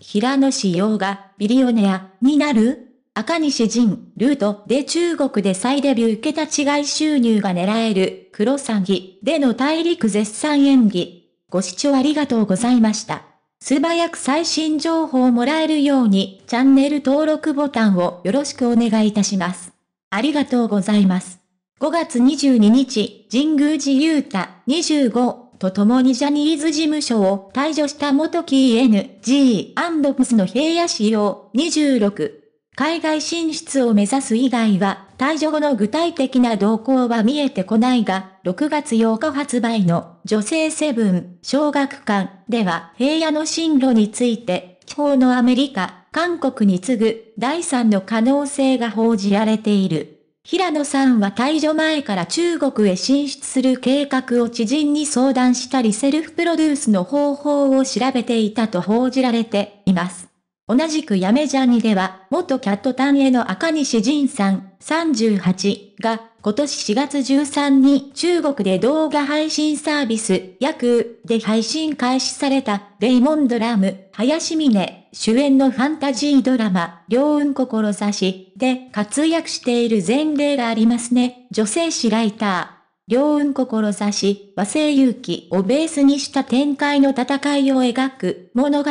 平野紫耀がビリオネアになる赤西仁、ルートで中国で再デビュー受けた違い収入が狙える、クロサギでの大陸絶賛演技。ご視聴ありがとうございました。素早く最新情報をもらえるように、チャンネル登録ボタンをよろしくお願いいたします。ありがとうございます。5月22日、神宮寺勇太25と共にジャニーズ事務所を退場した元 k n g p s の平野氏を26。海外進出を目指す以外は、退場後の具体的な動向は見えてこないが、6月8日発売の女性セブン小学館では平野の進路について、地方のアメリカ、韓国に次ぐ第3の可能性が報じられている。平野さんは退場前から中国へ進出する計画を知人に相談したりセルフプロデュースの方法を調べていたと報じられています。同じくヤメジャニでは、元キャットタンへの赤西仁さん、38が、今年4月13に中国で動画配信サービス、ヤクーで配信開始された、レイモンドラム、林峰、主演のファンタジードラマ、両運志で活躍している前例がありますね。女性誌ライター。両運志和製勇気をベースにした展開の戦いを描く物語。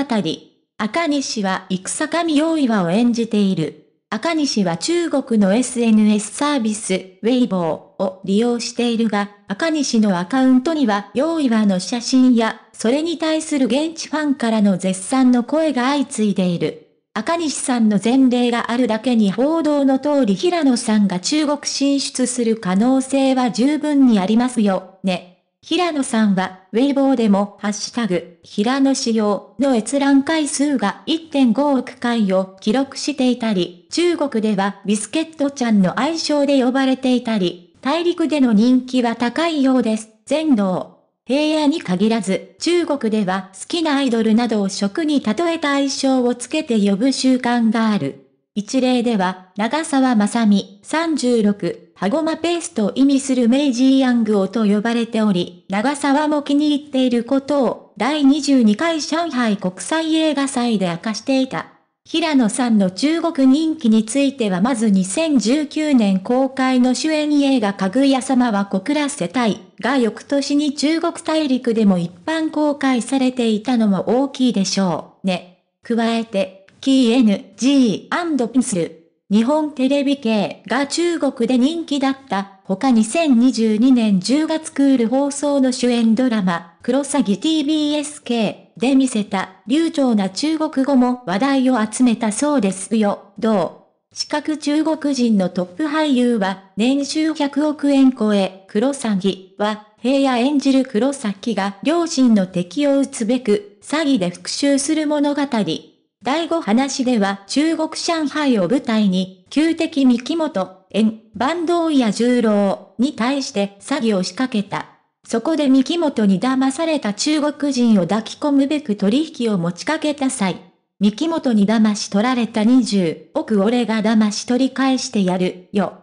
赤西は戦神大岩を演じている。赤西は中国の SNS サービス、ウェイボーを利用しているが、赤西のアカウントには、用意はの写真や、それに対する現地ファンからの絶賛の声が相次いでいる。赤西さんの前例があるだけに報道の通り平野さんが中国進出する可能性は十分にありますよ、ね。平野さんは、ウェイボーでも、ハッシュタグ、平野仕様の閲覧回数が1.5億回を記録していたり、中国ではビスケットちゃんの愛称で呼ばれていたり、大陸での人気は高いようです。全能。平野に限らず、中国では好きなアイドルなどを食に例えた愛称をつけて呼ぶ習慣がある。一例では、長沢まさみ、36。はごまペーストを意味するメイジーヤングオと呼ばれており、長沢も気に入っていることを、第22回上海国際映画祭で明かしていた。平野さんの中国人気についてはまず2019年公開の主演映画かぐや様は小倉世帯が翌年に中国大陸でも一般公開されていたのも大きいでしょうね。加えて、ア n g ピンスル日本テレビ系が中国で人気だった他2022年10月クール放送の主演ドラマ、クロサギ TBS 系で見せた流暢な中国語も話題を集めたそうですよ、どう資格中国人のトップ俳優は年収100億円超え、クロサギは平野演じる黒崎が両親の敵を撃つべく詐欺で復讐する物語。第5話では中国上海を舞台に、旧敵三木本、縁、坂東や十郎に対して詐欺を仕掛けた。そこで三木本に騙された中国人を抱き込むべく取引を持ちかけた際、三木本に騙し取られた20億俺が騙し取り返してやるよ。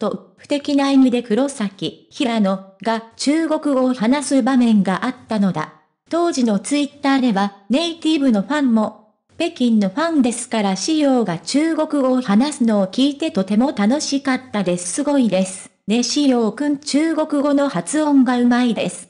と、不敵な意味で黒崎、平野が中国語を話す場面があったのだ。当時のツイッターではネイティブのファンも北京のファンですから仕様が中国語を話すのを聞いてとても楽しかったです。すごいです。ね仕様くん中国語の発音がうまいです。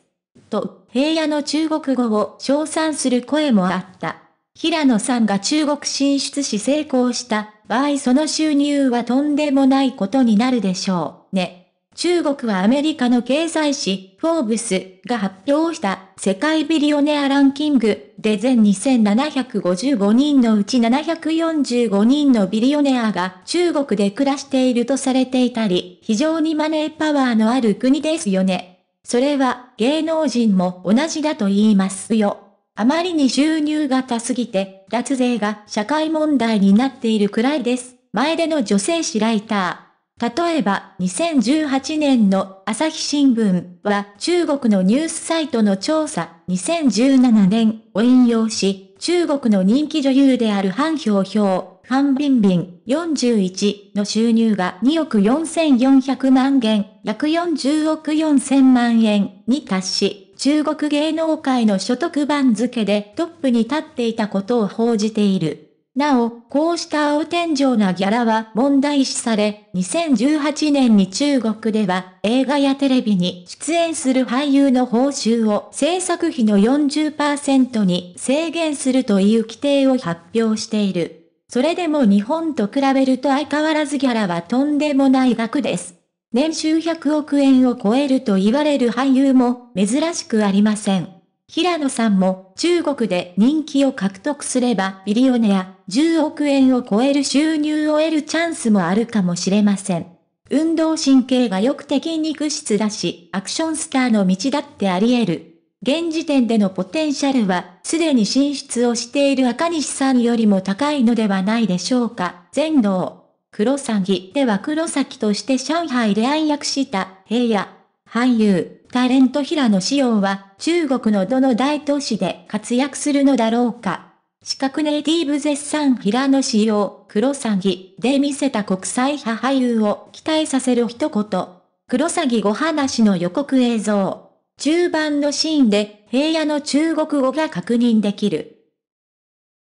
と、平野の中国語を称賛する声もあった。平野さんが中国進出し成功した場合その収入はとんでもないことになるでしょうね。中国はアメリカの経済誌、フォーブスが発表した世界ビリオネアランキングで全2755人のうち745人のビリオネアが中国で暮らしているとされていたり、非常にマネーパワーのある国ですよね。それは芸能人も同じだと言いますよ。あまりに収入が多すぎて、脱税が社会問題になっているくらいです。前での女性誌ライター。例えば、2018年の朝日新聞は中国のニュースサイトの調査2017年を引用し、中国の人気女優であるハンヒョウヒョウ、ハンビンビン41の収入が2億4400万元、約40億4000万円に達し、中国芸能界の所得番付でトップに立っていたことを報じている。なお、こうした青天井なギャラは問題視され、2018年に中国では映画やテレビに出演する俳優の報酬を制作費の40%に制限するという規定を発表している。それでも日本と比べると相変わらずギャラはとんでもない額です。年収100億円を超えると言われる俳優も珍しくありません。平野さんも中国で人気を獲得すればビリオネア10億円を超える収入を得るチャンスもあるかもしれません。運動神経が良くて筋肉質だし、アクションスターの道だってあり得る。現時点でのポテンシャルは、すでに進出をしている赤西さんよりも高いのではないでしょうか。全能。黒詐欺では黒崎として上海で暗躍した平野。俳優、タレント平野紫耀は、中国のどの大都市で活躍するのだろうか。四角ネイティブ絶賛平野紫耀、黒詐欺で見せた国際派俳優を期待させる一言。黒詐欺ご話の予告映像。中盤のシーンで平野の中国語が確認できる。